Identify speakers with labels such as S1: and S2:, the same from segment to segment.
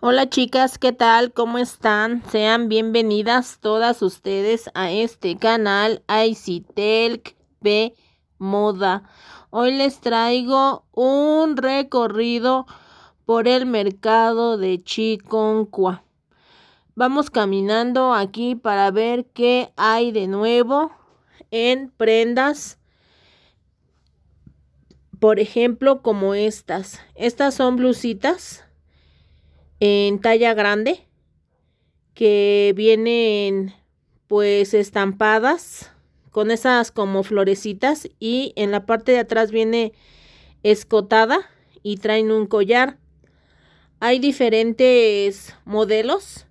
S1: Hola chicas, ¿qué tal? ¿Cómo están? Sean bienvenidas todas ustedes a este canal ICTELC B Moda. Hoy les traigo un recorrido por el mercado de Chiconcua. Vamos caminando aquí para ver qué hay de nuevo en prendas. Por ejemplo, como estas. Estas son blusitas en talla grande que vienen pues estampadas con esas como florecitas y en la parte de atrás viene escotada y traen un collar. Hay diferentes modelos,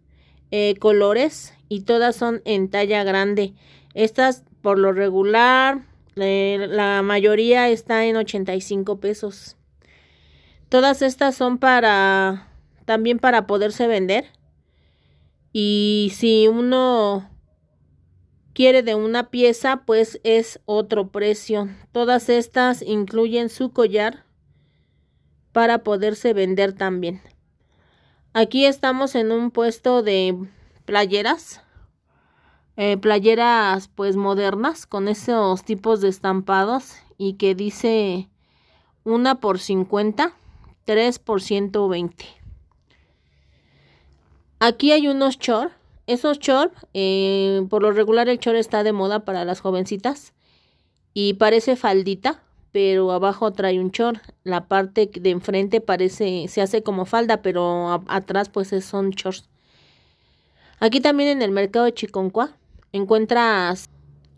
S1: eh, colores y todas son en talla grande. Estas por lo regular, eh, la mayoría está en 85 pesos. Todas estas son para también para poderse vender. Y si uno quiere de una pieza, pues es otro precio. Todas estas incluyen su collar para poderse vender también. Aquí estamos en un puesto de playeras. Eh, playeras pues modernas con esos tipos de estampados y que dice una por 50, 3 por 120. Aquí hay unos chor. Esos chor, eh, por lo regular el chor está de moda para las jovencitas y parece faldita, pero abajo trae un short, La parte de enfrente parece, se hace como falda, pero atrás pues son shorts. Aquí también en el mercado de encuentras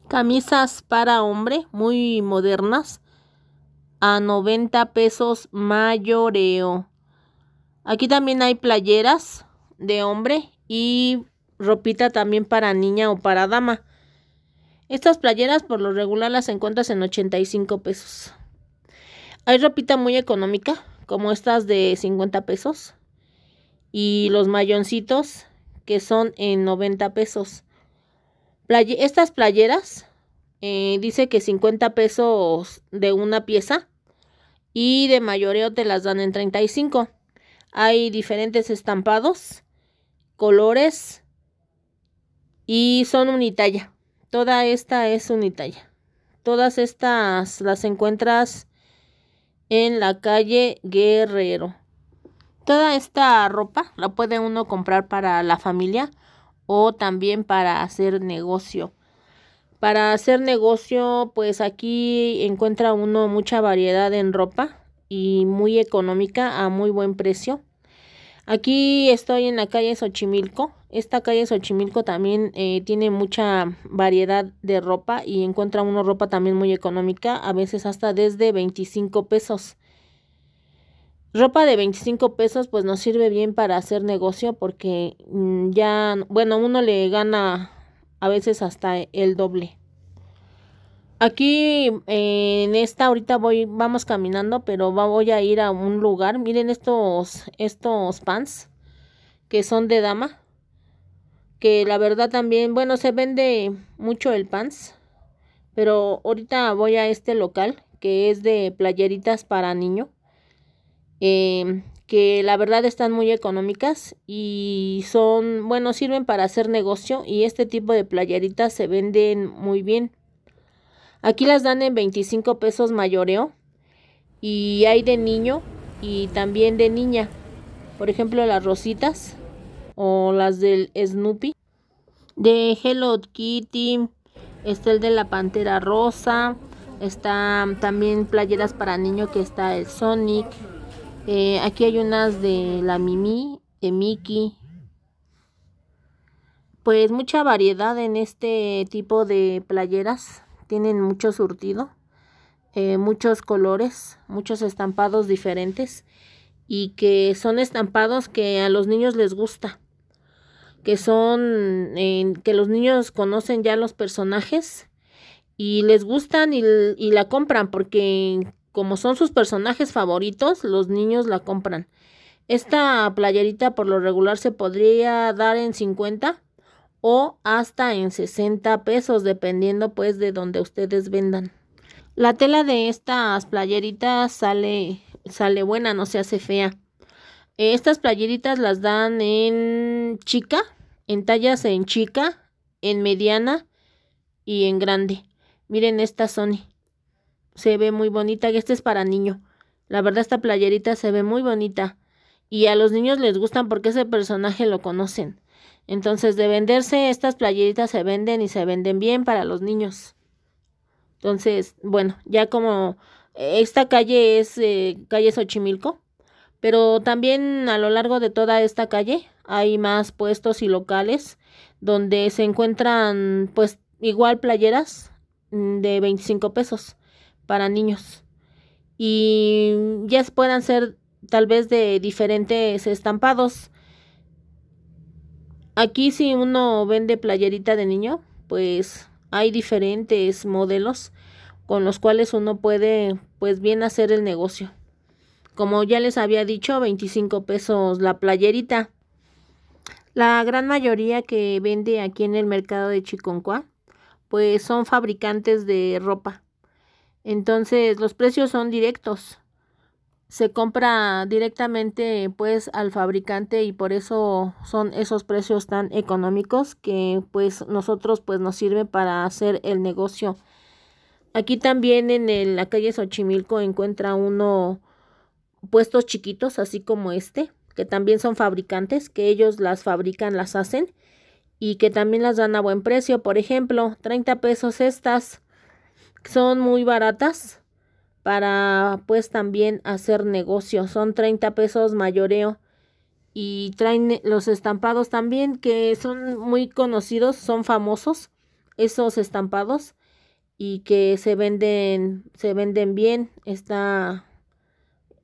S1: camisas para hombre muy modernas a 90 pesos mayoreo. Aquí también hay playeras de hombre y ropita también para niña o para dama. Estas playeras por lo regular las encuentras en 85 pesos. Hay ropita muy económica, como estas de 50 pesos. Y los mayoncitos, que son en 90 pesos. estas playeras, eh, dice que 50 pesos de una pieza. Y de mayoreo te las dan en 35. Hay diferentes estampados colores y son unitalla. Toda esta es unitalla. Todas estas las encuentras en la calle Guerrero. Toda esta ropa la puede uno comprar para la familia o también para hacer negocio. Para hacer negocio, pues aquí encuentra uno mucha variedad en ropa y muy económica a muy buen precio. Aquí estoy en la calle Xochimilco. Esta calle Xochimilco también eh, tiene mucha variedad de ropa y encuentra una ropa también muy económica, a veces hasta desde 25 pesos. Ropa de 25 pesos pues nos sirve bien para hacer negocio porque mm, ya, bueno, uno le gana a veces hasta el doble. Aquí en esta ahorita voy, vamos caminando, pero voy a ir a un lugar. Miren estos, estos pants que son de dama. Que la verdad también, bueno, se vende mucho el pants. Pero ahorita voy a este local que es de playeritas para niño. Em, que la verdad están muy económicas y son, bueno, sirven para hacer negocio y este tipo de playeritas se venden muy bien. Aquí las dan en 25 pesos mayoreo y hay de niño y también de niña. Por ejemplo, las rositas o las del Snoopy. De Hello Kitty, está el de la Pantera Rosa, está también playeras para niño que está el Sonic. Eh, aquí hay unas de la Mimi, de Mickey. Pues mucha variedad en este tipo de playeras tienen mucho surtido, eh, muchos colores, muchos estampados diferentes y que son estampados que a los niños les gusta, que son, que los niños conocen ya los personajes y les gustan y, y la compran porque como son sus personajes favoritos, los niños la compran. Esta playerita por lo regular se podría dar en 50 o hasta en 60 pesos, dependiendo pues de donde ustedes vendan. La tela de estas playeritas sale, sale buena, no se hace fea. Eh, estas playeritas las dan en chica, en tallas en chica, en mediana y en grande. Miren esta Sony. Se ve muy bonita, que esta es para niño. La verdad esta playerita se ve muy bonita. Y a los niños les gustan porque ese personaje lo conocen. Entonces, de venderse, estas playeritas se venden y se venden bien para los niños. Entonces, bueno, ya como eh, esta calle es eh, calle Xochimilco, pero también a lo largo de toda esta calle hay más puestos y locales donde se encuentran pues igual playeras mm, de 25 pesos para niños. Y ya puedan ser tal vez de diferentes estampados Aquí si uno vende playerita de niño, pues hay diferentes modelos con los cuales uno puede pues bien hacer el negocio. Como ya les había dicho, 25 pesos la playerita. La gran mayoría que vende aquí en el mercado de Chiconcoa, pues son fabricantes de ropa. Entonces los precios son directos se compra directamente pues al fabricante y por eso son esos precios tan económicos que pues nosotros pues nos sirve para hacer el negocio. Aquí también en la calle Xochimilco encuentra uno puestos chiquitos así como este que también son fabricantes que ellos las fabrican, las hacen y que también las dan a buen precio. Por ejemplo, 30 pesos estas son muy baratas para pues también hacer negocio. Son 30 pesos mayoreo y traen eh, los estampados también que son muy conocidos, son famosos esos estampados y que se venden se venden bien. Está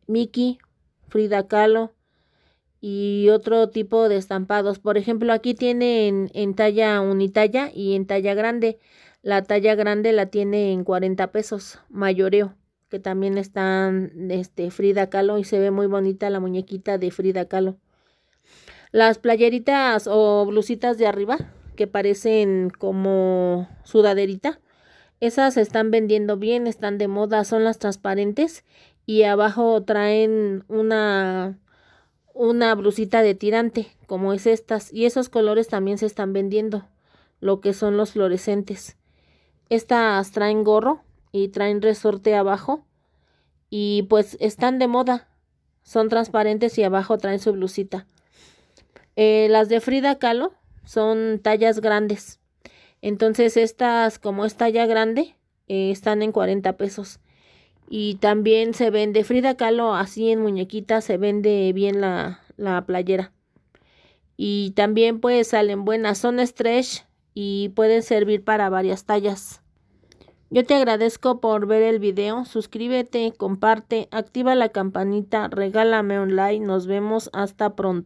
S1: Mickey, Frida Kahlo y otro tipo de estampados. Por ejemplo, aquí tiene en, en talla unitalla y en talla grande. La talla grande la tiene en 40 pesos, mayoreo que también están este, Frida Kahlo y se ve muy bonita la muñequita de Frida Kahlo. Las playeritas o blusitas de arriba que parecen como sudaderita, esas se están vendiendo bien, están de moda, son las transparentes y abajo traen una una blusita de tirante, como es estas, y esos colores también se están vendiendo, lo que son los fluorescentes. Estas traen gorro y traen resorte abajo y pues están de moda. Son transparentes y abajo traen su blusita. Eh, las de Frida Kahlo son tallas grandes. Entonces estas, como es talla grande, eh, están en 40 pesos. Y también se vende Frida Kahlo así en muñequita, se vende bien la, la playera. Y también pues salen buenas, son stretch y pueden servir para varias tallas. Yo te agradezco por ver el video, suscríbete, comparte, activa la campanita, regálame un like, nos vemos hasta pronto.